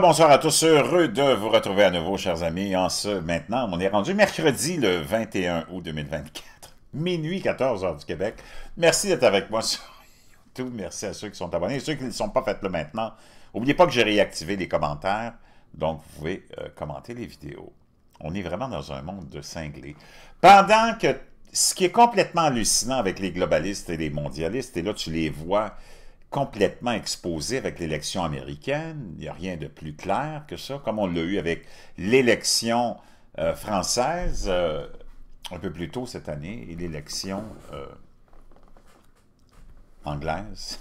Bonsoir à tous, heureux de vous retrouver à nouveau, chers amis. En ce maintenant, on est rendu mercredi le 21 août 2024, minuit 14 heures du Québec. Merci d'être avec moi sur YouTube. Merci à ceux qui sont abonnés. Ceux qui ne sont pas faits là maintenant, n'oubliez pas que j'ai réactivé les commentaires, donc vous pouvez euh, commenter les vidéos. On est vraiment dans un monde de cinglés. Pendant que ce qui est complètement hallucinant avec les globalistes et les mondialistes, et là tu les vois complètement exposé avec l'élection américaine. Il n'y a rien de plus clair que ça, comme on l'a eu avec l'élection euh, française euh, un peu plus tôt cette année et l'élection euh, anglaise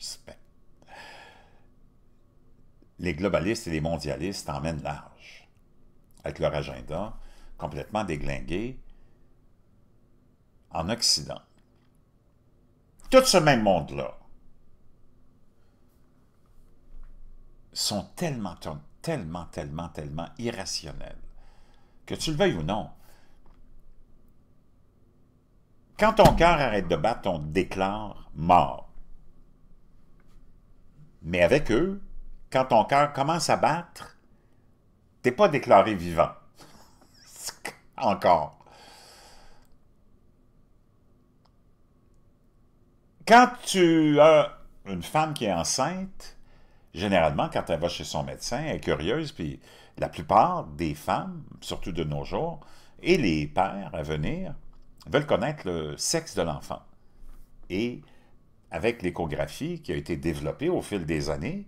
Les globalistes et les mondialistes emmènent large avec leur agenda complètement déglingué en Occident. Tout ce même monde-là, sont tellement, tellement, tellement, tellement irrationnels. Que tu le veuilles ou non, quand ton cœur arrête de battre, on te déclare mort. Mais avec eux, quand ton cœur commence à battre, t'es pas déclaré vivant. Encore. Quand tu as une femme qui est enceinte, généralement, quand elle va chez son médecin, elle est curieuse, puis la plupart des femmes, surtout de nos jours, et les pères à venir, veulent connaître le sexe de l'enfant. Et avec l'échographie qui a été développée au fil des années,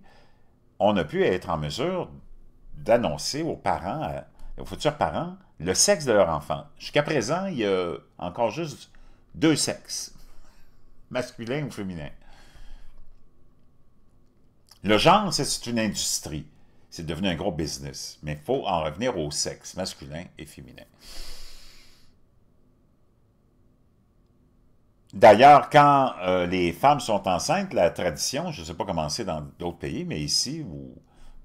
on a pu être en mesure d'annoncer aux parents, euh, aux futurs parents, le sexe de leur enfant. Jusqu'à présent, il y a encore juste deux sexes, masculin ou féminin. Le genre, c'est une industrie. C'est devenu un gros business. Mais il faut en revenir au sexe, masculin et féminin. D'ailleurs, quand euh, les femmes sont enceintes, la tradition, je ne sais pas comment c'est dans d'autres pays, mais ici, ou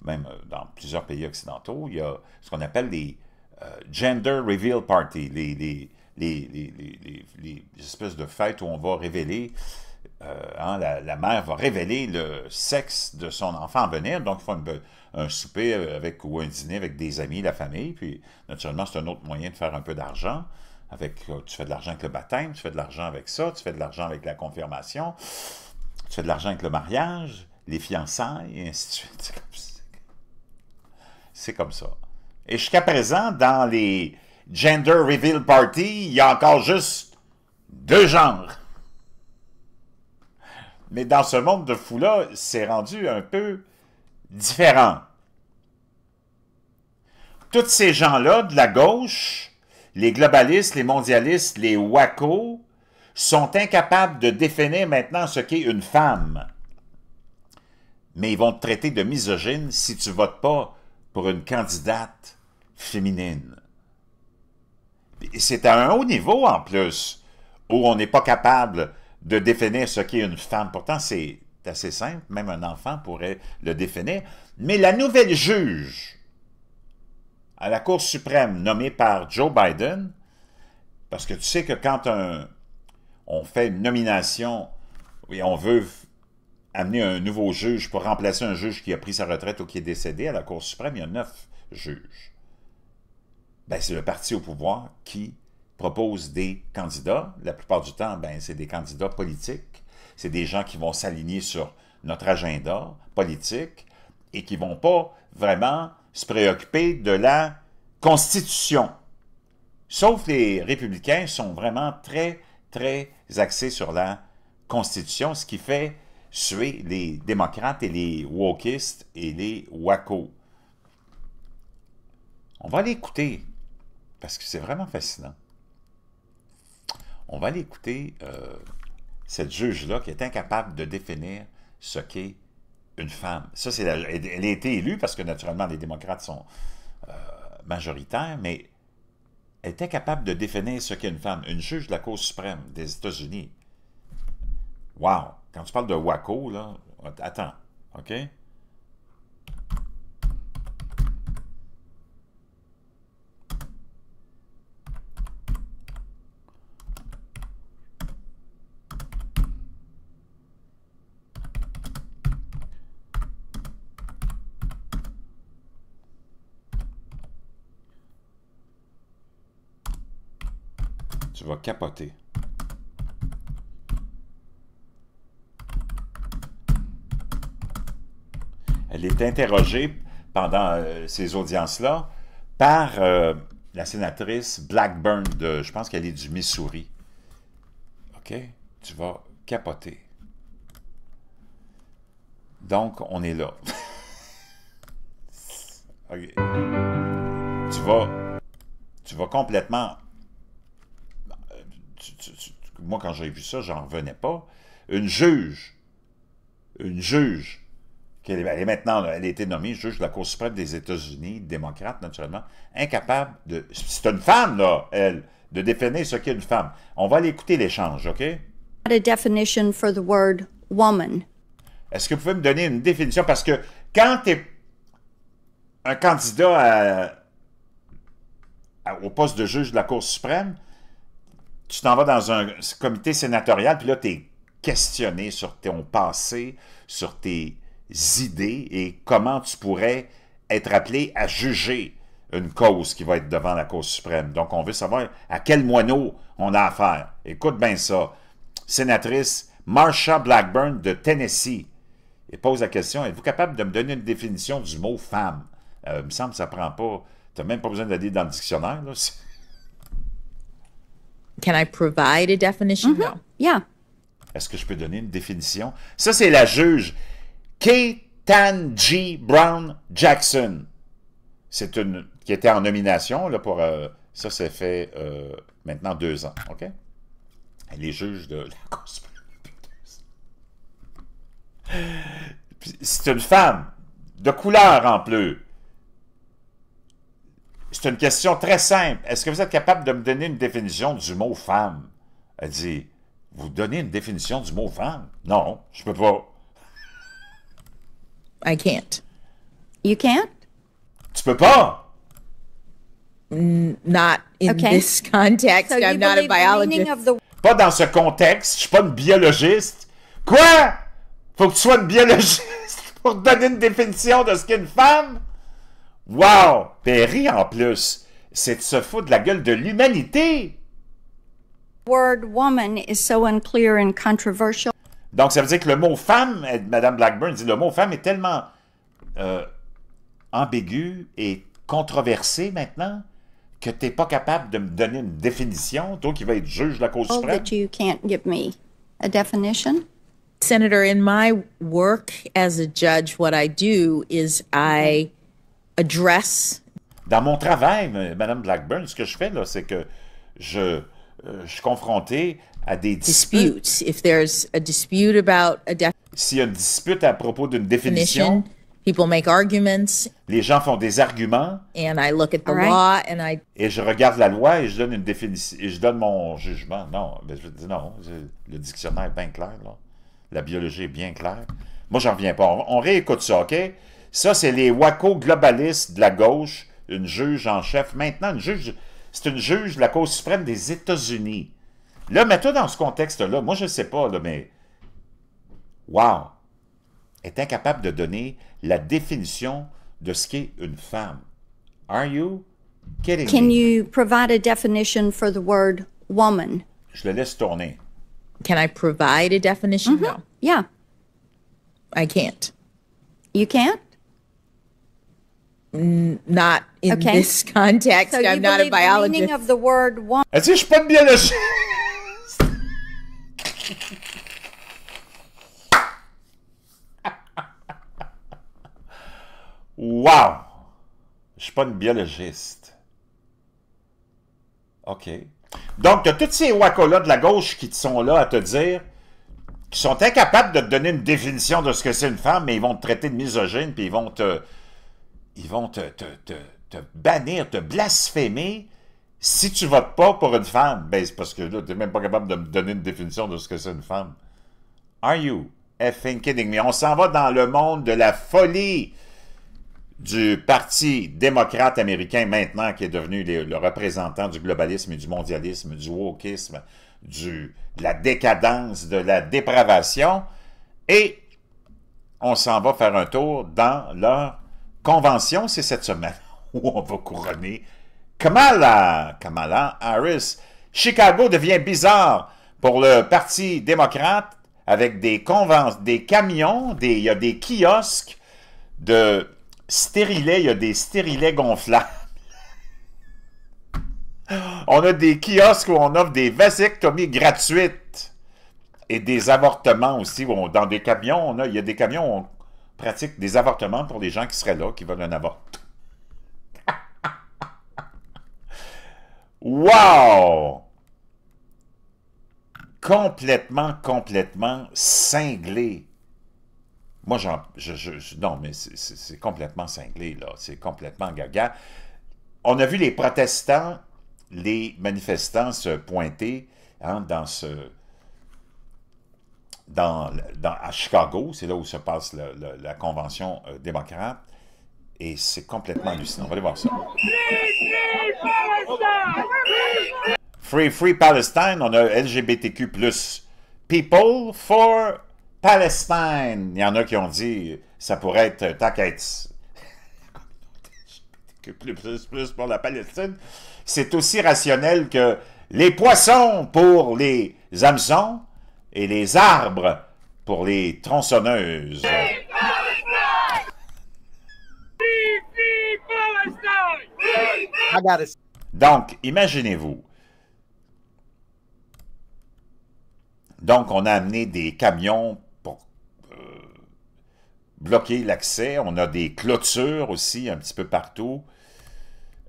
même euh, dans plusieurs pays occidentaux, il y a ce qu'on appelle les euh, Gender Reveal Party, les, espèces de fêtes où on va révéler euh, hein, la, mère va révéler le sexe de son enfant à venir, donc il faut un souper euh, avec, ou un dîner avec des amis, la famille, puis naturellement, c'est un autre moyen de faire un peu d'argent. Avec, euh, tu fais de l'argent avec le baptême, tu fais de l'argent avec ça, tu fais de l'argent avec la confirmation, tu fais de l'argent avec le mariage, les fiançailles, et ainsi de suite. C'est comme ça. Et jusqu'à présent, dans les Gender Reveal Party, il y a encore juste deux genres. Mais dans ce monde de fous-là, c'est rendu un peu différent. Tous ces gens-là de la gauche, les globalistes, les mondialistes, les wacos, sont incapables de définir maintenant ce qu'est une femme. Mais ils vont te traiter de misogyne si tu votes pas pour une candidate féminine. C'est à un haut niveau en plus, où on n'est pas capable de définir ce qu'est une femme. Pourtant, c'est assez simple, même un enfant pourrait le définir. Mais la nouvelle juge à la Cour suprême nommée par Joe Biden, parce que tu sais que quand on fait une nomination et on veut amener un nouveau juge pour remplacer un juge qui a pris sa retraite ou qui est décédé, à la Cour suprême, il y a neuf juges. Ben, c'est le parti au pouvoir qui propose des candidats. La plupart du temps, ben, c'est des candidats politiques. C'est des gens qui vont s'aligner sur notre agenda politique et qui ne vont pas vraiment se préoccuper de la Constitution. Sauf les républicains sont vraiment très, très axés sur la Constitution, ce qui fait suer les démocrates et les wokistes et les wacos. On va l'écouter parce que c'est vraiment fascinant. On va aller écouter euh, cette juge-là qui est incapable de définir ce qu'est une femme. elle a été élue parce que, naturellement, les démocrates sont euh, majoritaires, mais elle est incapable de définir ce qu'est une femme. Une juge de la Cour suprême des États-Unis. Wow! Quand tu parles de WACO, là, attends, OK? Tu vas capoter. Elle est interrogée pendant euh, ces audiences-là par euh, la sénatrice Blackburn de, je pense qu'elle est du Missouri. OK? Tu vas capoter. Donc, on est là. Tu vas, tu vas complètement moi, quand j'ai vu ça, j'en revenais pas. Une juge, une juge, elle est maintenant, elle a été nommée juge de la Cour suprême des États-Unis, démocrate naturellement, incapable de... C'est une femme, là, elle, de définir ce qu'est une femme. On va aller écouter l'échange, OK? Est-ce que vous pouvez me donner une définition? Parce que quand tu es un candidat au poste de juge de la Cour suprême, tu t'en vas dans un comité sénatorial, puis là, tu es questionné sur ton passé, sur tes idées et comment tu pourrais être appelé à juger une cause qui va être devant la Cour suprême. Donc, on veut savoir à quel moineau on a affaire. Écoute bien ça. Sénatrice Marsha Blackburn de Tennessee et pose la question, êtes-vous capable de me donner une définition du mot « femme euh, » Il me semble que ça prend pas... Tu n'as même pas besoin d'aller dans le dictionnaire. Là. Can I provide a definition? Mm-hmm. Yeah. Est-ce que je peux donner une définition? Ça, c'est la juge. G. Brown Jackson. C'est une qui était en nomination là, pour. Euh, ça, fait euh, maintenant deux ans. OK? Elle est juge de la C'est une femme de couleur en plus. C'est une question très simple. Est-ce que vous êtes capable de me donner une définition du mot femme? Elle dit, vous donnez une définition du mot femme? Non, je peux pas. I can't. You can't? Tu peux pas. Not in this context. I'm not a biologist. Pas dans ce contexte. Je suis pas une biologiste. Quoi? Faut que tu sois une biologiste pour donner une définition de ce qu'est une femme? Wow! Perry, en plus, c'est de se foutre de la gueule de l'humanité! Donc, ça veut dire que le mot femme, Madame Blackburn dit, le mot femme est tellement euh, ambigu et controversé maintenant que tu n'es pas capable de me donner une définition, toi qui vas être juge de la Cause oh, suprême. Senator, in my work as a judge, what do is dans mon travail, Madame Blackburn, ce que je fais là, c'est que je euh, je suis confronté à des disputes. If dispute S'il y a une dispute à propos d'une définition, people make arguments. Les gens font des arguments. And I look at the law and I Et je regarde la loi et je donne une définition et je donne mon jugement. Non, mais je dis non, le dictionnaire est bien clair La biologie est bien claire. Moi, j'en reviens pas. on réécoute ça, OK ça, c'est les WACO globalistes de la gauche, une juge en chef. Maintenant, juge, c'est une juge de la Cour suprême des États-Unis. Là, mets-toi dans ce contexte-là. Moi, je ne sais pas, là, mais... Wow! Est incapable de donner la définition de ce qu'est une femme. Are you Can you provide a definition for the word woman? Je le laisse tourner. Can I provide a definition? Mm-hmm. Yeah. I can't. You can't? not in this context. I'm not a biologist. The meaning of the je suis pas une biologiste? wow! Je suis pas une biologiste. OK. Donc, tu as tous ces wakola de la gauche qui sont là à te dire qui sont incapables de te donner une définition de ce que c'est une femme, mais ils vont te traiter de misogyne, puis ils vont te, ils vont te, bannir, te blasphémer si tu votes pas pour une femme. Ben, c'est parce que là, n'es même pas capable de me donner une définition de ce que c'est une femme. Are you effing kidding me? On s'en va dans le monde de la folie du Parti démocrate américain maintenant, qui est devenu le représentant du globalisme et du mondialisme, du wokisme, du, de la décadence, de la dépravation. Et on s'en va faire un tour dans leur convention, c'est cette semaine où on va couronner Kamala, Kamala Harris. Chicago devient bizarre pour le Parti démocrate avec des conventions, des camions, des, il y a des kiosques de stérilets, il y a des stérilets gonflables. On a des kiosques où on offre des vasectomies gratuites et des avortements aussi. dans des camions, on il y a des camions où on, pratique des avortements pour les gens qui seraient là, qui veulent un avort. wow! Complètement, complètement cinglé. Moi, j'en, je, non, mais c'est complètement cinglé, là. C'est complètement gaga. On a vu les protestants, les manifestants se pointer hein, dans ce dans, à Chicago, c'est là où se passe la convention euh, démocrate, et c'est complètement hallucinant. On va aller voir ça. Free, free Palestine, on a LGBTQ+. plus People for Palestine. Il y en a qui ont dit, ça pourrait être, t'inquiète, plus, plus, plus pour la Palestine. C'est aussi rationnel que les poissons pour les hameçons, et les arbres pour les tronçonneuses. Donc, imaginez-vous. Donc, on a amené des camions pour euh, bloquer l'accès. On a des clôtures aussi un petit peu partout.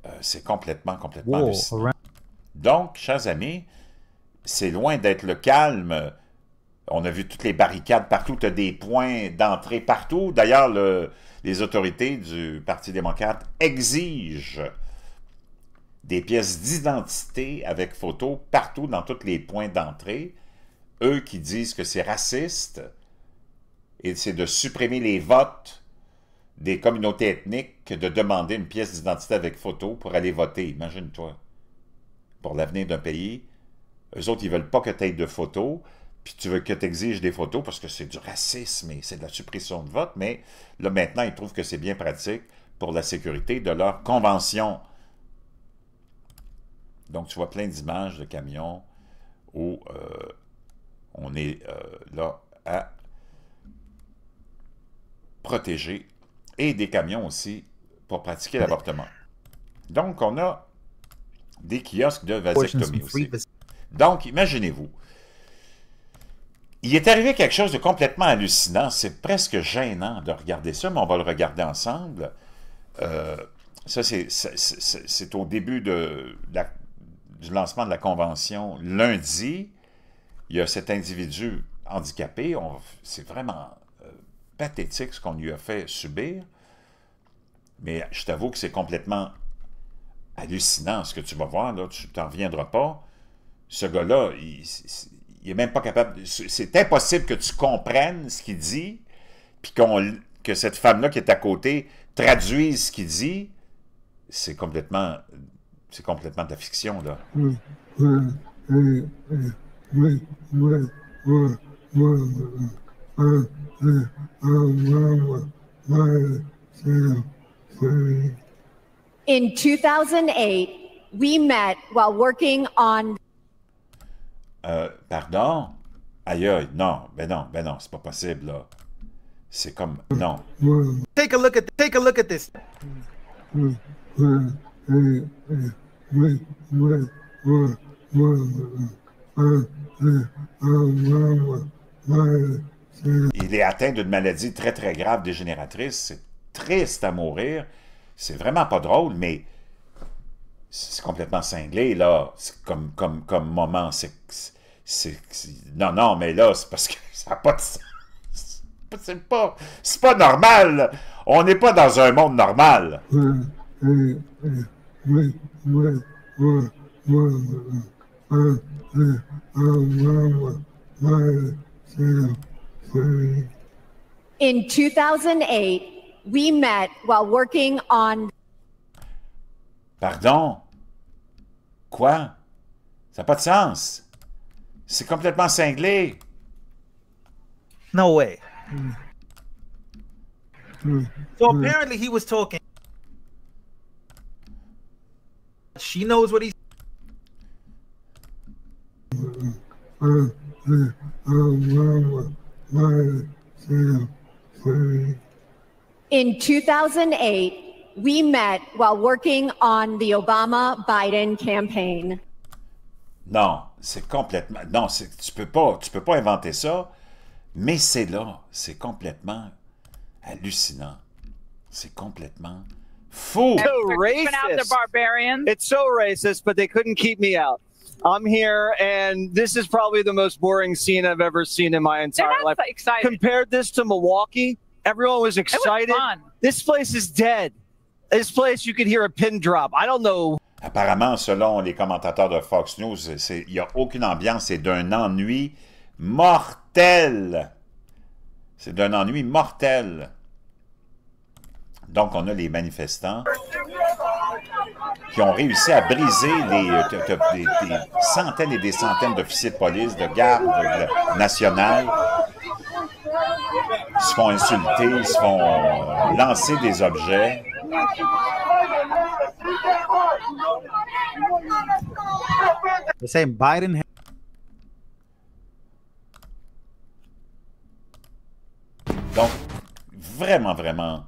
Euh, c'est complètement, complètement... Donc, chers amis, c'est loin d'être le calme on a vu toutes les barricades partout, tu as des points d'entrée partout. D'ailleurs, les autorités du Parti démocrate exigent des pièces d'identité avec photo partout dans tous les points d'entrée. Eux qui disent que c'est raciste et c'est de supprimer les votes des communautés ethniques de demander une pièce d'identité avec photo pour aller voter. Imagine-toi. Pour l'avenir d'un pays, eux autres, ils veulent pas que tu aies de photos puis tu veux que tu exiges des photos parce que c'est du racisme et c'est de la suppression de vote, mais là maintenant, ils trouvent que c'est bien pratique pour la sécurité de leur convention. Donc, tu vois plein d'images de camions où euh, on est euh, là à protéger et des camions aussi pour pratiquer l'avortement. Donc, on a des kiosques de vasectomie aussi. Donc, imaginez-vous, il est arrivé quelque chose de complètement hallucinant. C'est presque gênant de regarder ça, mais on va le regarder ensemble. Euh, ça, c'est au début du lancement de la convention. Lundi, il y a cet individu handicapé. C'est vraiment euh, pathétique ce qu'on lui a fait subir. Mais je t'avoue que c'est complètement hallucinant ce que tu vas voir. Là. Tu t'en reviendras pas. Ce gars-là, il n'est même pas capable. C'est impossible que tu comprennes ce qu'il dit, puis que cette femme-là qui est à côté traduise ce qu'il dit. C'est complètement, c'est complètement de la fiction là. In 2008, we met while working on euh, pardon, aïe aïe, non, ben non, ben non, c'est pas possible, là. C'est comme, non. Take a look at, take a look at this. Il est atteint d'une maladie très, très grave dégénératrice. C'est triste à mourir. C'est vraiment pas drôle, mais c'est complètement cinglé, là, C'est comme, comme, comme moment, c'est... Non, non, mais là, c'est parce que ça n'a pas de sens. C'est pas, normal. On n'est pas dans un monde normal. In 2008, we met while working on... Pardon? Quoi? Ça n'a pas de sens. C'est complètement cinglé. No way. So apparently he was talking. She knows what he's. In 2008, we met while working on the Obama Biden campaign. Non, c'est complètement non, tu peux pas, tu peux pas inventer ça, mais c'est là, c'est complètement hallucinant. C'est complètement fou. So racist. It's so racist, but they couldn't keep me out. I'm here, and this is probably the most boring scene I've ever seen in my entire life. Excited. Compared this to Milwaukee, everyone was excited. Was this place is dead. Apparemment, selon les commentateurs de Fox News, il n'y a aucune ambiance. C'est d'un ennui mortel. C'est d'un ennui mortel. Donc, on a les manifestants qui ont réussi à briser euh, des, centaines et des centaines d'officiers de police, de gardes nationales. Ils se font insulter, ils se font lancer des objets. Donc, vraiment, vraiment,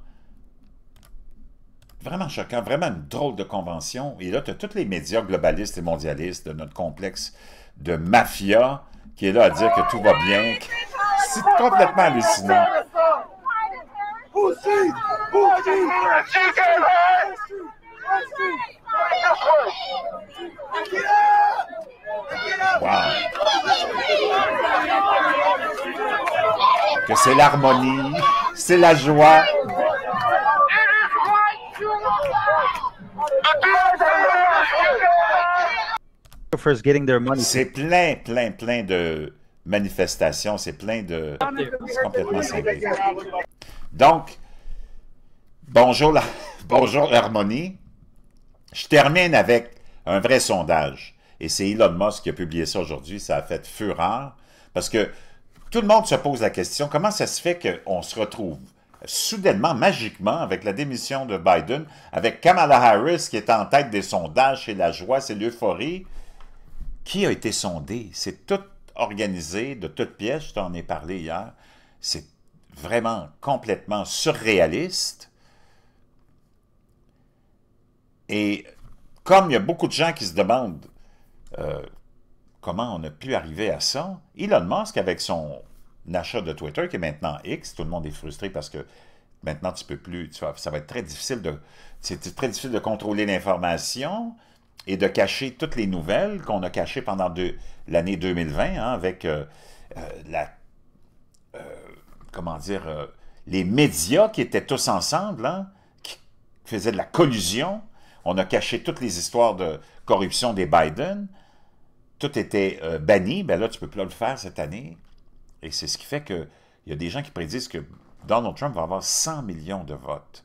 vraiment choquant, vraiment une drôle de convention. Et là, tu as tous les médias globalistes et mondialistes de notre complexe de mafia qui est là à dire que tout va bien. C'est complètement hallucinant. Que c'est l'harmonie, c'est la joie. C'est plein, plein, plein de manifestations, c'est plein de... C'est complètement donc, bonjour la Bonjour Je termine avec un vrai sondage. Et c'est Elon Musk qui a publié ça aujourd'hui. Ça a fait fureur parce que tout le monde se pose la question, comment ça se fait qu'on se retrouve soudainement, magiquement, avec la démission de Biden, avec Kamala Harris qui est en tête des sondages, et la joie, c'est l'euphorie. Qui a été sondé? C'est tout organisé de toutes pièces, je t'en ai parlé hier. C'est vraiment complètement surréaliste. Et comme il y a beaucoup de gens qui se demandent euh, comment on a pu arriver à ça, Elon Musk, avec son achat de Twitter, qui est maintenant X, tout le monde est frustré parce que maintenant, tu peux plus, ça va être très difficile de, c'est très difficile de contrôler l'information et de cacher toutes les nouvelles qu'on a cachées pendant l'année 2020, hein, avec euh, euh, la comment dire, euh, les médias qui étaient tous ensemble, hein, qui faisaient de la collusion. On a caché toutes les histoires de corruption des Biden. Tout était euh, banni. Ben là, tu peux plus le faire cette année. Et c'est ce qui fait qu'il y a des gens qui prédisent que Donald Trump va avoir 100 millions de votes.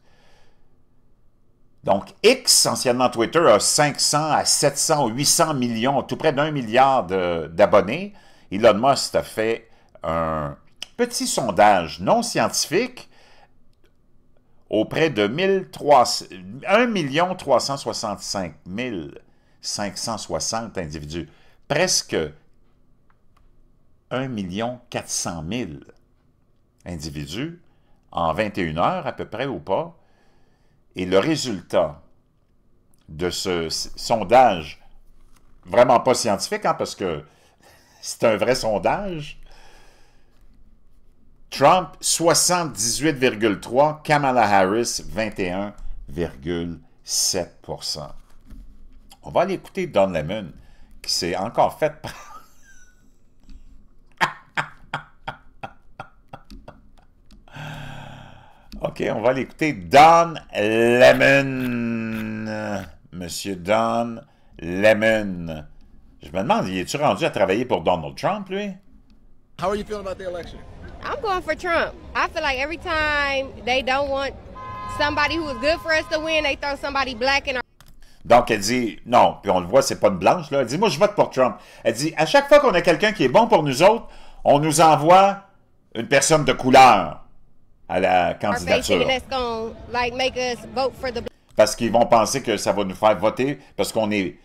Donc, X, anciennement Twitter, a 500 à 700 800 millions, tout près d'un milliard d'abonnés. Elon Musk a fait un, petit sondage non scientifique auprès de 1 365 560 individus, presque 1 400 000 individus en 21 heures à peu près ou pas. Et le résultat de ce sondage, vraiment pas scientifique, hein, parce que c'est un vrai sondage, Trump, 78,3%. Kamala Harris, 21,7%. On va aller écouter Don Lemon, qui s'est encore fait... OK, on va l'écouter. Don Lemon. Monsieur Don Lemon. Je me demande, est-tu rendu à travailler pour Donald Trump, lui? How are you feeling about the I'm going for Trump. I feel like every time they don't want somebody who is good for us to win, they throw somebody black in donc, elle dit, non, puis on le voit, c'est pas une blanche, là. Elle dit, moi, je vote pour Trump. Elle dit, à chaque fois qu'on a quelqu'un qui est bon pour nous autres, on nous envoie une personne de couleur à la candidature. Parce qu'ils vont penser que ça va nous faire voter, parce qu'on est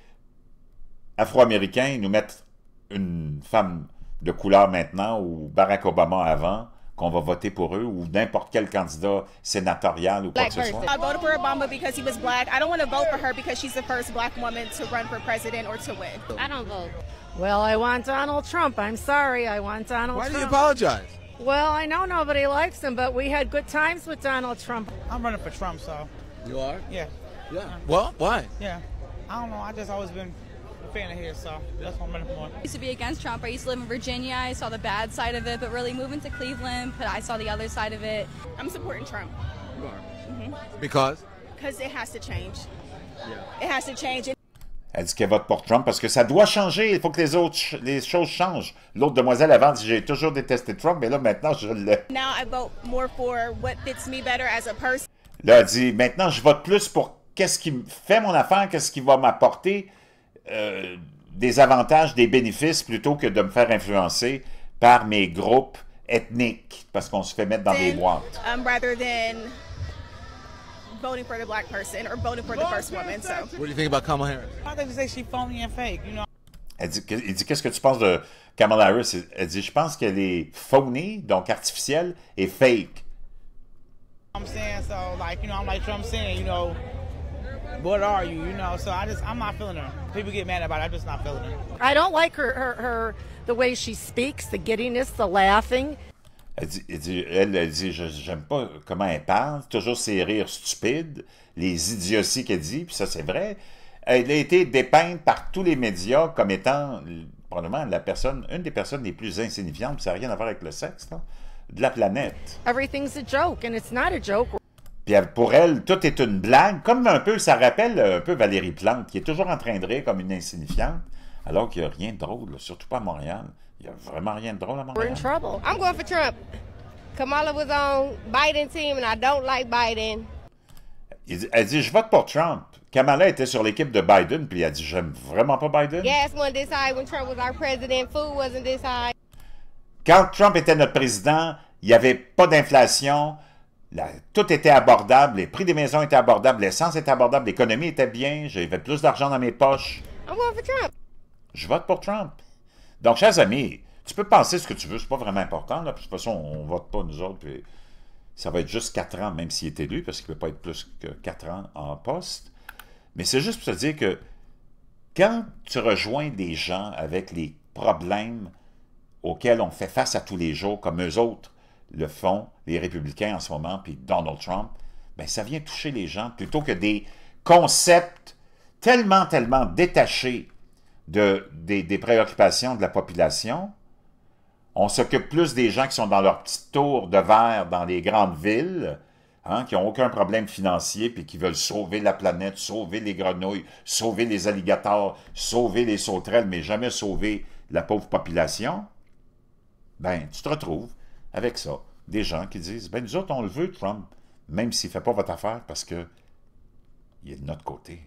afro-américain, ils nous mettent une femme de couleur maintenant ou Barack Obama avant qu'on va voter pour eux ou n'importe quel candidat sénatorial ou quoi que ce soit. I voted for Obama because he was black. I don't want to vote for her because she's the first black woman to run for president or to win. I don't vote. Well, I want Donald Trump. I'm sorry. I want Donald Why Trump. Why do you apologize? Well, I know nobody likes him, but we had good times with Donald Trump. I'm running for Trump, so. You are? Yeah. Yeah. Well, why? Yeah. I don't know. I just always been fan of here, so that's what I'm running I used to be against Trump. I used to live in Virginia. I saw the bad side of it, but really moving to Cleveland, but I saw the other side of it. I'm supporting Trump. You are? Mm -hmm. Because? Because it has to change. Yeah. It has to change. Elle dit qu'elle vote pour Trump parce que ça doit changer. Il faut que les autres les choses changent. L'autre demoiselle avant dit j'ai toujours détesté Trump, mais là maintenant je le. Now I vote more for what fits me better as a person. Là elle dit maintenant je vote plus pour qu'est-ce qui fait mon affaire, qu'est-ce qui va m'apporter. Euh, des avantages, des bénéfices, plutôt que de me faire influencer par mes groupes ethniques, parce qu'on se fait mettre dans des boîtes. Um, rather than voting for the black person or voting for the first woman. So. What do you think about Kamala Harris? I think say she phony and fake, you know. Elle dit, il dit qu'est-ce que tu penses de Kamala Harris? Elle dit je pense qu'elle est phony, donc artificielle et fake. I'm saying so like you know I'm like Trump saying you know what are you? You know, so I just I'm not feeling her. People get mad about it. I'm just not feeling her. I don't like her her, her the way she speaks, the giddiness, the laughing. Elle, dit, elle, elle dit, j'aime pas comment elle parle, toujours ses rires stupides, les idioties qu'elle dit, puis ça c'est vrai. Elle a été dépeinte par tous les médias comme étant probablement la personne, une des personnes les plus insignifiantes, puis ça n'a rien à voir avec le sexe, là, de la planète. Everything's a joke, and it's not a joke. Puis pour elle, tout est une blague, comme un peu, ça rappelle un peu Valérie Plante, qui est toujours en train de rire comme une insignifiante, alors qu'il n'y a rien de drôle, surtout pas à Montréal. Il n'y a vraiment rien de drôle à Montréal. We're in trouble. I'm going for Trump. Kamala was on Biden team and I don't like Biden. elle dit, je vote pour Trump. Kamala était sur l'équipe de Biden, puis elle dit, j'aime vraiment pas Biden. Yes, when this when Trump was our president, food wasn't this high. Quand Trump était notre président, il n'y avait pas d'inflation, tout était abordable, les prix des maisons étaient abordables, l'essence était abordable, l'économie était bien, j'avais plus d'argent dans mes poches. Ah, Je vote pour Trump. Donc, chers amis, tu peux penser ce que tu veux, c'est pas vraiment important, là, de toute façon, on vote pas nous autres, puis ça va être juste quatre ans, même s'il est élu, parce qu'il ne peut pas être plus que quatre ans en poste. Mais c'est juste pour te dire que quand tu rejoins des gens avec les problèmes auxquels on fait face à tous les jours, comme eux autres, le font les républicains en ce moment, puis Donald Trump, ben, ça vient toucher les gens plutôt que des concepts tellement, tellement détachés de, des, préoccupations de la population. On s'occupe plus des gens qui sont dans leur petit tour de verre dans les grandes villes, hein, qui n'ont aucun problème financier, puis qui veulent sauver la planète, sauver les grenouilles, sauver les alligators, sauver les sauterelles, mais jamais sauver la pauvre population, ben, tu te retrouves avec ça. Des gens qui disent, ben nous autres, on le veut, Trump, même s'il ne fait pas votre affaire parce que il est de notre côté.